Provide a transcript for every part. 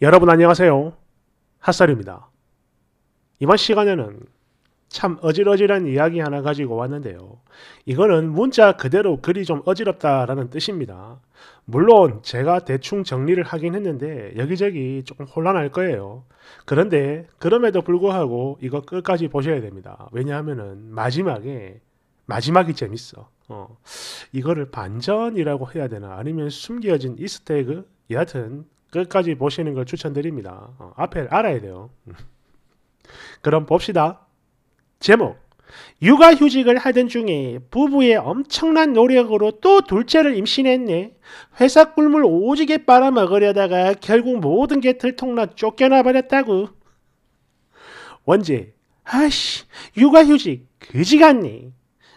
여러분 안녕하세요. 핫살입니다. 이번 시간에는 참 어질어질한 이야기 하나 가지고 왔는데요. 이거는 문자 그대로 글이 좀 어지럽다라는 뜻입니다. 물론 제가 대충 정리를 하긴 했는데 여기저기 조금 혼란할 거예요. 그런데 그럼에도 불구하고 이거 끝까지 보셔야 됩니다. 왜냐하면 마지막에 마지막이 재밌어. 어, 이거를 반전이라고 해야 되나 아니면 숨겨진 이스테그 여하튼 끝까지 보시는 걸 추천드립니다. 어, 앞에 알아야 돼요. 그럼 봅시다. 제목. 육아휴직을 하던 중에 부부의 엄청난 노력으로 또 둘째를 임신했네. 회사 꿀물 오지게 빨아먹으려다가 결국 모든 게 들통나 쫓겨나 버렸다고. 원제, 아씨, 육아휴직, 그지 같네.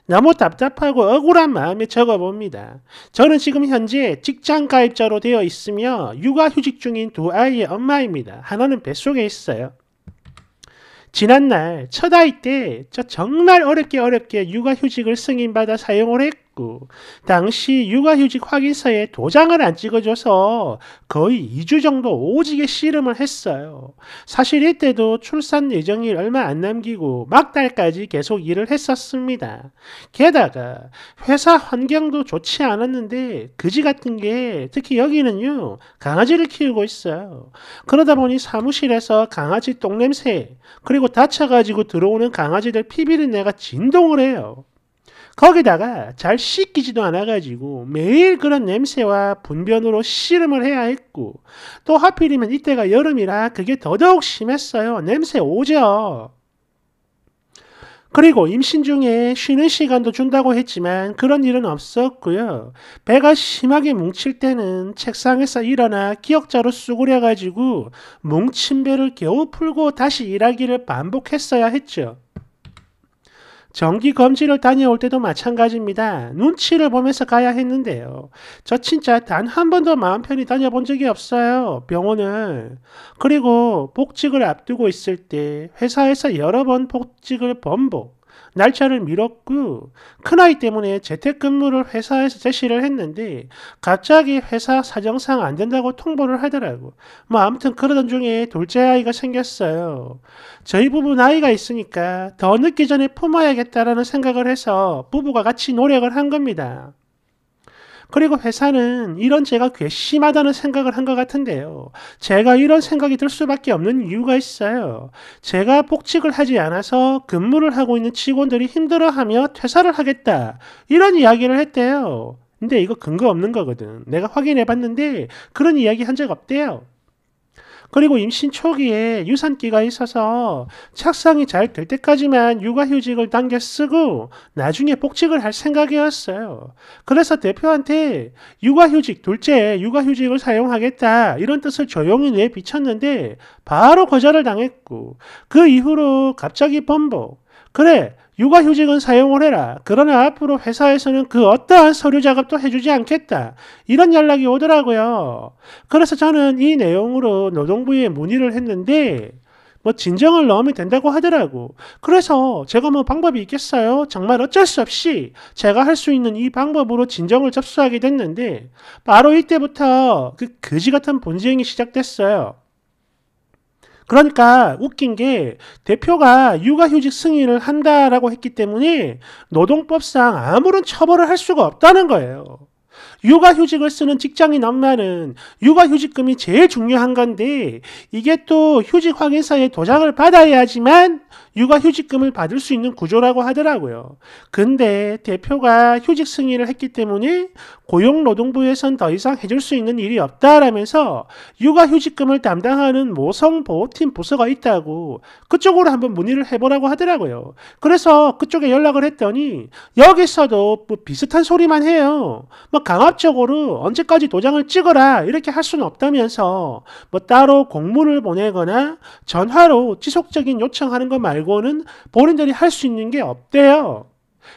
너무 답답하고 억울한 마음에 적어봅니다. 저는 지금 현재 직장 가입자로 되어 있으며 육아휴직 중인 두 아이의 엄마입니다. 하나는 뱃속에 있어요. 지난날 첫 아이 때 저 정말 어렵게 어렵게 육아휴직을 승인받아 사용을 했고 있고 당시 육아휴직 확인서에 도장을 안 찍어줘서 거의 2주 정도 오지게 씨름을 했어요. 사실 이때도 출산 예정일 얼마 안 남기고 막달까지 계속 일을 했었습니다. 게다가 회사 환경도 좋지 않았는데 그지 같은 게 특히 여기는요 강아지를 키우고 있어요. 그러다 보니 사무실에서 강아지 똥냄새 그리고 다쳐가지고 들어오는 강아지들 피비린내가 진동을 해요. 거기다가 잘 씻기지도 않아가지고 매일 그런 냄새와 분변으로 씨름을 해야 했고 또 하필이면 이때가 여름이라 그게 더더욱 심했어요. 냄새 오죠. 그리고 임신 중에 쉬는 시간도 준다고 했지만 그런 일은 없었고요. 배가 심하게 뭉칠 때는 책상에서 일어나 기억자로 쑥그려가지고 뭉친 배를 겨우 풀고 다시 일하기를 반복했어야 했죠. 정기 검진을 다녀올 때도 마찬가지입니다. 눈치를 보면서 가야 했는데요. 저 진짜 단 한 번도 마음 편히 다녀본 적이 없어요. 병원을. 그리고 복직을 앞두고 있을 때 회사에서 여러 번 복직을 번복. 날짜를 미뤘고 큰아이 때문에 재택근무를 회사에서 제시를 했는데 갑자기 회사 사정상 안 된다고 통보를 하더라고. 뭐 아무튼 그러던 중에 둘째 아이가 생겼어요. 저희 부부 나이가 있으니까 더 늦기 전에 품어야겠다라는 생각을 해서 부부가 같이 노력을 한 겁니다. 그리고 회사는 이런 제가 괘씸하다는 생각을 한 것 같은데요. 제가 이런 생각이 들 수밖에 없는 이유가 있어요. 제가 복직을 하지 않아서 근무를 하고 있는 직원들이 힘들어하며 퇴사를 하겠다. 이런 이야기를 했대요. 근데 이거 근거 없는 거거든. 내가 확인해 봤는데 그런 이야기 한 적 없대요. 그리고 임신 초기에 유산기가 있어서 착상이 잘 될 때까지만 육아휴직을 당겨 쓰고 나중에 복직을 할 생각이었어요. 그래서 대표한테 육아휴직 둘째 육아휴직을 사용하겠다 이런 뜻을 조용히 내비쳤는데 바로 거절을 당했고 그 이후로 갑자기 번복 그래 육아휴직은 사용을 해라. 그러나 앞으로 회사에서는 그 어떠한 서류 작업도 해주지 않겠다. 이런 연락이 오더라고요. 그래서 저는 이 내용으로 노동부에 문의를 했는데 뭐 진정을 넣으면 된다고 하더라고. 그래서 제가 뭐 방법이 있겠어요? 정말 어쩔 수 없이 제가 할 수 있는 이 방법으로 진정을 접수하게 됐는데 바로 이때부터 그 거지 같은 본쟁이 시작됐어요. 그러니까 웃긴 게 대표가 육아휴직 승인을 한다라고 했기 때문에 노동법상 아무런 처벌을 할 수가 없다는 거예요. 육아휴직을 쓰는 직장인 엄마는 육아휴직금이 제일 중요한 건데 이게 또 휴직 확인서에 도장을 받아야지만 육아휴직금을 받을 수 있는 구조라고 하더라고요. 근데 대표가 휴직 승인을 했기 때문에 고용노동부에선 더 이상 해줄 수 있는 일이 없다라면서 육아휴직금을 담당하는 모성보호팀 부서가 있다고 그쪽으로 한번 문의를 해보라고 하더라고요. 그래서 그쪽에 연락을 했더니 여기서도 뭐 비슷한 소리만 해요. 뭐 강압 강압적으로 언제까지 도장을 찍어라 이렇게 할 수는 없다면서 뭐 따로 공문을 보내거나 전화로 지속적인 요청하는 것 말고는 본인들이 할 수 있는 게 없대요.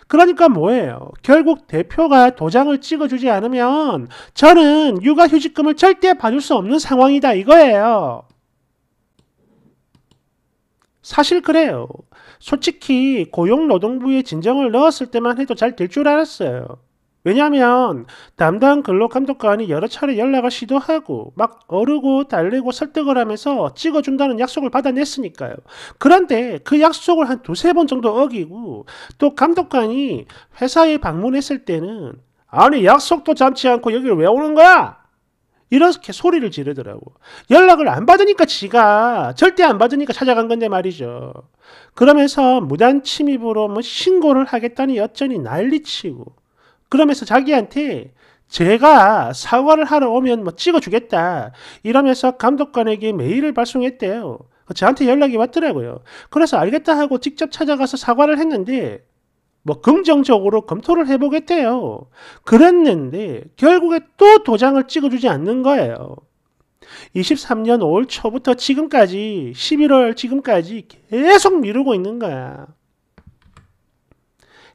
그러니까 뭐예요? 결국 대표가 도장을 찍어주지 않으면 저는 육아휴직금을 절대 받을 수 없는 상황이다 이거예요. 사실 그래요. 솔직히 고용노동부에 진정을 넣었을 때만 해도 잘 될 줄 알았어요. 왜냐하면 담당 근로감독관이 여러 차례 연락을 시도하고 막 어르고 달래고 설득을 하면서 찍어준다는 약속을 받아냈으니까요. 그런데 그 약속을 한 두세 번 정도 어기고 또 감독관이 회사에 방문했을 때는 아니 약속도 잡지 않고 여기를 왜 오는 거야? 이렇게 소리를 지르더라고. 연락을 안 받으니까 지가 절대 안 받으니까 찾아간 건데 말이죠. 그러면서 무단 침입으로 뭐 신고를 하겠다니 여전히 난리치고 그러면서 자기한테 제가 사과를 하러 오면 뭐 찍어주겠다 이러면서 감독관에게 메일을 발송했대요. 저한테 연락이 왔더라고요. 그래서 알겠다 하고 직접 찾아가서 사과를 했는데 뭐 긍정적으로 검토를 해보겠대요. 그랬는데 결국에 또 도장을 찍어주지 않는 거예요. 23년 5월 초부터 지금까지 11월 지금까지 계속 미루고 있는 거야.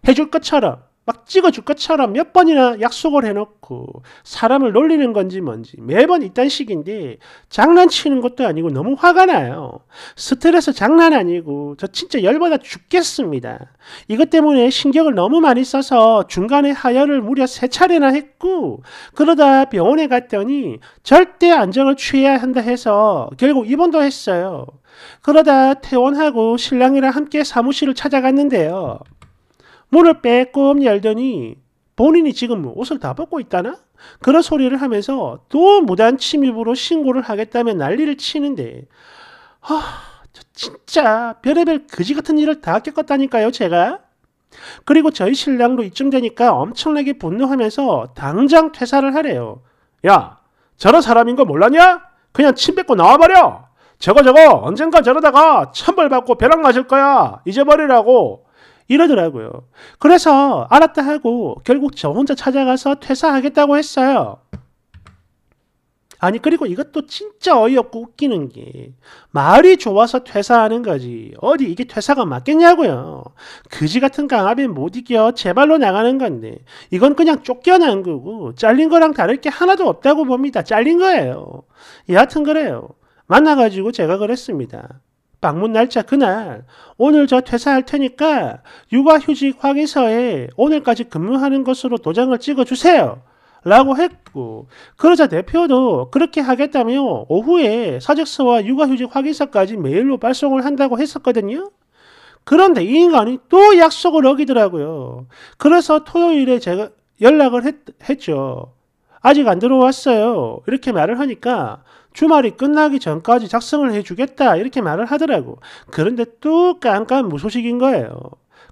해줄 것처럼 막 찍어줄 것처럼 몇 번이나 약속을 해놓고 사람을 놀리는 건지 뭔지 매번 이딴 식인데 장난치는 것도 아니고 너무 화가 나요. 스트레스 장난 아니고 저 진짜 열받아 죽겠습니다. 이것 때문에 신경을 너무 많이 써서 중간에 하혈을 무려 세 차례나 했고 그러다 병원에 갔더니 절대 안정을 취해야 한다 해서 결국 입원도 했어요. 그러다 퇴원하고 신랑이랑 함께 사무실을 찾아갔는데요. 문을 빼꼼 열더니 본인이 지금 옷을 다 벗고 있다나? 그런 소리를 하면서 또 무단 침입으로 신고를 하겠다며 난리를 치는데 아, 저 진짜 별의별 그지 같은 일을 다 겪었다니까요, 제가. 그리고 저희 신랑도 이쯤 되니까 엄청나게 분노하면서 당장 퇴사를 하래요. 야, 저런 사람인 거 몰랐냐? 그냥 침 뱉고 나와버려! 저거 저거 언젠가 저러다가 천벌받고 벼락 맞을 거야. 잊어버리라고. 이러더라고요. 그래서 알았다 하고 결국 저 혼자 찾아가서 퇴사하겠다고 했어요. 아니 그리고 이것도 진짜 어이없고 웃기는 게 마을이 좋아서 퇴사하는 거지 어디 이게 퇴사가 맞겠냐고요 그지 같은 강압에 못 이겨 제발로 나가는 건데 이건 그냥 쫓겨난 거고 잘린 거랑 다를 게 하나도 없다고 봅니다 잘린 거예요 여하튼 그래요 만나가지고 제가 그랬습니다 방문 날짜 그날 오늘 저 퇴사할 테니까 육아휴직 확인서에 오늘까지 근무하는 것으로 도장을 찍어주세요. 라고 했고 그러자 대표도 그렇게 하겠다며 오후에 사직서와 육아휴직 확인서까지 메일로 발송을 한다고 했었거든요. 그런데 이 인간이 또 약속을 어기더라고요. 그래서 토요일에 제가 연락을 했, 했죠. 아직 안 들어왔어요. 이렇게 말을 하니까 주말이 끝나기 전까지 작성을 해주겠다. 이렇게 말을 하더라고. 그런데 또 깐깐 무소식인 거예요.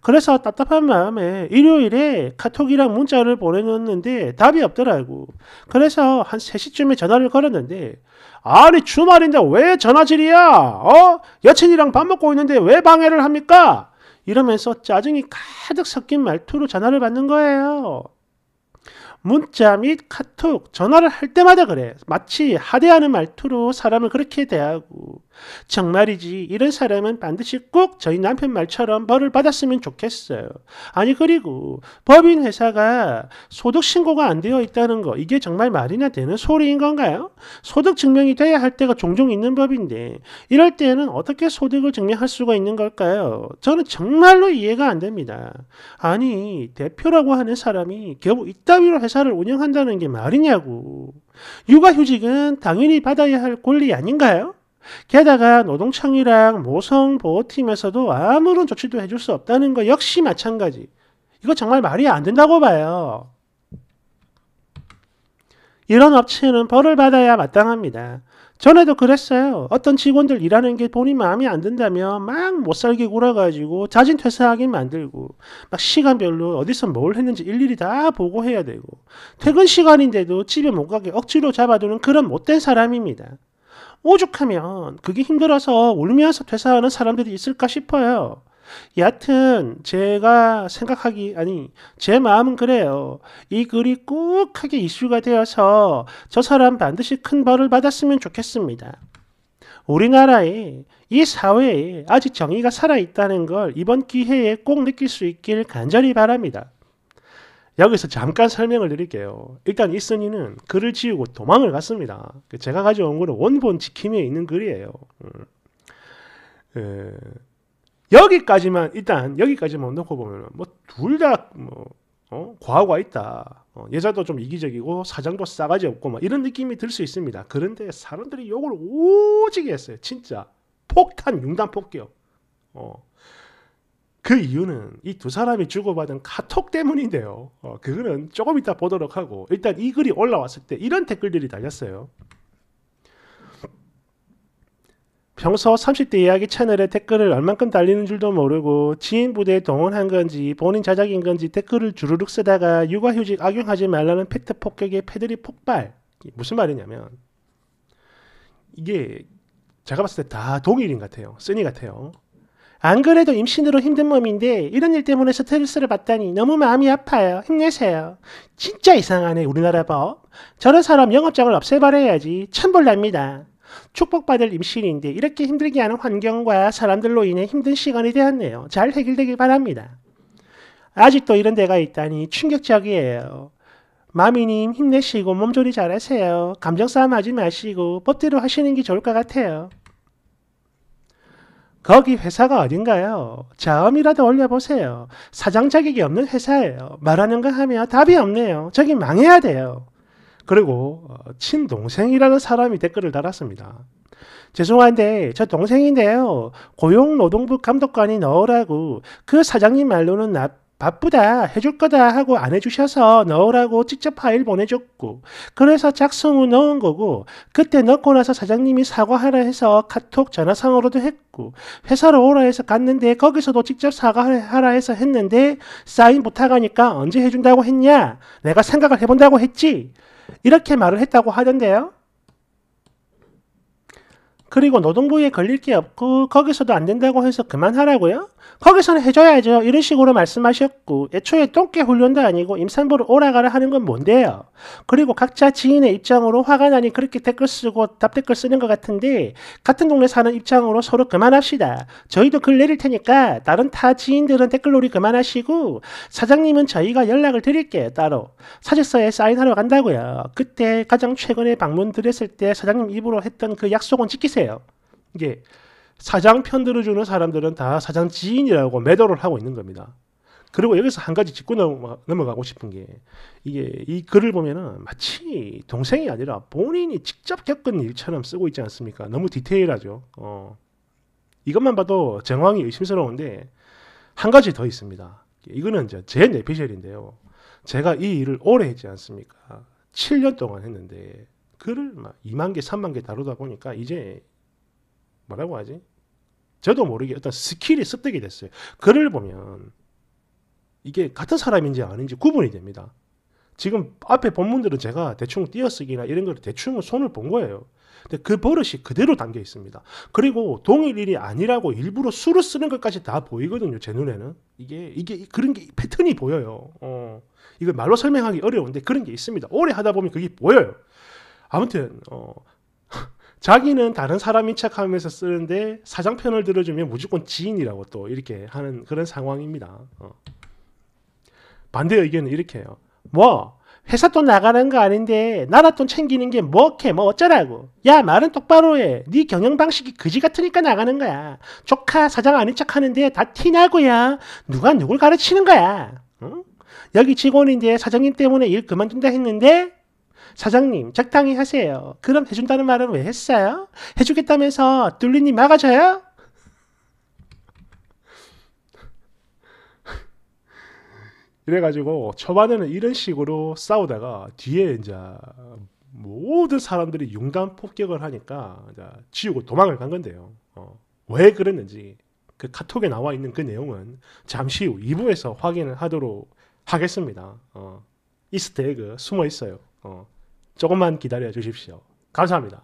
그래서 답답한 마음에 일요일에 카톡이랑 문자를 보내놓는데 답이 없더라고. 그래서 한 3시쯤에 전화를 걸었는데, 아니, 주말인데 왜 전화질이야? 어? 여친이랑 밥 먹고 있는데 왜 방해를 합니까? 이러면서 짜증이 가득 섞인 말투로 전화를 받는 거예요. 문자 및 카톡, 전화를 할 때마다 그래. 마치 하대하는 말투로 사람을 그렇게 대하고 정말이지 이런 사람은 반드시 꼭 저희 남편 말처럼 벌을 받았으면 좋겠어요. 아니 그리고 법인 회사가 소득 신고가 안 되어 있다는 거 이게 정말 말이나 되는 소리인 건가요? 소득 증명이 돼야 할 때가 종종 있는 법인데 이럴 때는 어떻게 소득을 증명할 수가 있는 걸까요? 저는 정말로 이해가 안 됩니다. 아니 대표라고 하는 사람이 겨우 이따위로 회사를 운영한다는 게 말이냐고. 육아휴직은 당연히 받아야 할 권리 아닌가요? 게다가 노동청이랑 모성보호팀에서도 아무런 조치도 해줄 수 없다는 거 역시 마찬가지. 이거 정말 말이 안 된다고 봐요. 이런 업체는 벌을 받아야 마땅합니다. 전에도 그랬어요. 어떤 직원들 일하는 게 본인 마음에 안 든다면 막 못살게 굴어가지고 자진 퇴사하게 만들고 막 시간별로 어디서 뭘 했는지 일일이 다 보고해야 되고 퇴근 시간인데도 집에 못 가게 억지로 잡아두는 그런 못된 사람입니다. 오죽하면 그게 힘들어서 울면서 퇴사하는 사람들이 있을까 싶어요. 여하튼 제가 생각하기 아니 제 마음은 그래요. 이 글이 꼭하게 이슈가 되어서 저 사람 반드시 큰 벌을 받았으면 좋겠습니다. 우리나라에 이 사회에 아직 정의가 살아있다는 걸 이번 기회에 꼭 느낄 수 있길 간절히 바랍니다. 여기서 잠깐 설명을 드릴게요. 일단 이순이는 글을 지우고 도망을 갔습니다. 제가 가져온 거는 원본 지킴이에 있는 글이에요. 음. 여기까지만 일단 여기까지만 놓고 보면 뭐둘 다뭐 뭐, 어? 과오가 있다. 어, 여자도 좀 이기적이고 사장도 싸가지 없고 막 이런 느낌이 들 수 있습니다. 그런데 사람들이 욕을 오지게 했어요. 진짜 폭탄 융단 폭격. 어. 그 이유는 이 두 사람이 주고받은 카톡 때문인데요. 어, 그거는 조금 이따 보도록 하고 일단 이 글이 올라왔을 때 이런 댓글들이 달렸어요. 평소 30대 이야기 채널에 댓글을 얼만큼 달리는 줄도 모르고 지인 부대에 동원한 건지 본인 자작인 건지 댓글을 주르륵 쓰다가 육아휴직 악용하지 말라는 팩트 폭격에 패들이 폭발. 무슨 말이냐면 이게 제가 봤을 때 다 동일인 같아요. 쓰니 같아요. 안 그래도 임신으로 힘든 몸인데 이런 일 때문에 스트레스를 받다니 너무 마음이 아파요. 힘내세요. 진짜 이상하네 우리나라 법. 저런 사람 영업장을 없애버려야지. 천벌납니다. 축복받을 임신인데 이렇게 힘들게 하는 환경과 사람들로 인해 힘든 시간이 되었네요. 잘 해결되길 바랍니다. 아직도 이런 데가 있다니 충격적이에요. 마미님 힘내시고 몸조리 잘하세요. 감정 싸움 하지 마시고 법대로 하시는 게 좋을 것 같아요. 거기 회사가 어딘가요? 자음이라도 올려보세요. 사장 자격이 없는 회사예요. 말하는 거 하면 답이 없네요. 저기 망해야 돼요. 그리고 어, 친동생이라는 사람이 댓글을 달았습니다. 죄송한데 저 동생인데요. 고용노동부 감독관이 넣으라고 그 사장님 말로는 나 바쁘다 해줄 거다 하고 안 해주셔서 넣으라고 직접 파일 보내줬고 그래서 작성후 넣은 거고 그때 넣고 나서 사장님이 사과하라 해서 카톡 전화상으로도 했고 회사로 오라 해서 갔는데 거기서도 직접 사과하라 해서 했는데 사인 부탁하니까 언제 해준다고 했냐 내가 생각을 해본다고 했지 이렇게 말을 했다고 하던데요 그리고 노동부에 걸릴 게 없고 거기서도 안 된다고 해서 그만하라고요? 거기서는 해줘야죠. 이런 식으로 말씀하셨고 애초에 똥개 훈련도 아니고 임산부를 오라가라 하는 건 뭔데요. 그리고 각자 지인의 입장으로 화가 나니 그렇게 댓글 쓰고 답댓글 쓰는 것 같은데 같은 동네 사는 입장으로 서로 그만합시다. 저희도 글 내릴 테니까 다른 타 지인들은 댓글놀이 그만하시고 사장님은 저희가 연락을 드릴게요. 따로 사직서에 사인하러 간다고요. 그때 가장 최근에 방문 드렸을 때 사장님 입으로 했던 그 약속은 지키세요. 예. 사장 편들어 주는 사람들은 다 사장 지인이라고 매도를 하고 있는 겁니다. 그리고 여기서 한 가지 짚고 넘어가고 싶은 게 이게 이 글을 보면은 마치 동생이 아니라 본인이 직접 겪은 일처럼 쓰고 있지 않습니까? 너무 디테일하죠. 어. 이것만 봐도 정황이 의심스러운데 한 가지 더 있습니다. 이거는 이제 제 내피셜인데요. 제가 이 일을 오래 했지 않습니까? 7년 동안 했는데 글을 막 2만 개, 3만 개 다루다 보니까 이제 뭐라고 하지? 저도 모르게 어떤 스킬이 습득이 됐어요. 글을 보면 이게 같은 사람인지 아닌지 구분이 됩니다. 지금 앞에 본문들은 제가 대충 띄어쓰기나 이런 걸 대충 손을 본 거예요. 근데 그 버릇이 그대로 담겨 있습니다. 그리고 동일일이 아니라고 일부러 수를 쓰는 것까지 다 보이거든요. 제 눈에는 이게 이게 그런 게 패턴이 보여요. 어, 이걸 말로 설명하기 어려운데 그런 게 있습니다. 오래 하다 보면 그게 보여요. 아무튼 어, 자기는 다른 사람인 척하면서 쓰는데 사장편을 들어주면 무조건 지인이라고 또 이렇게 하는 그런 상황입니다. 어. 반대 의견은 이렇게 해요. 뭐 회사 돈 나가는 거 아닌데 나라 돈 챙기는 게뭐케뭐 어쩌라고 야 말은 똑바로 해네 경영 방식이 그지 같으니까 나가는 거야 조카 사장 아닌 척 하는데 다 티나고야 누가 누굴 가르치는 거야 응? 여기 직원인데 사장님 때문에 일 그만둔다 했는데 사장님 적당히 하세요. 그럼 해준다는 말은 왜 했어요? 해주겠다면서 뚫리니 막아줘요? 이래가지고 초반에는 이런 식으로 싸우다가 뒤에 이제 모든 사람들이 용단 폭격을 하니까 지우고 도망을 간 건데요. 어, 왜 그랬는지 그 카톡에 나와 있는 그 내용은 잠시 후 2부에서 확인을 하도록 하겠습니다. 어, 이스테그 숨어 있어요. 어. 조금만 기다려 주십시오. 감사합니다.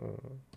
음.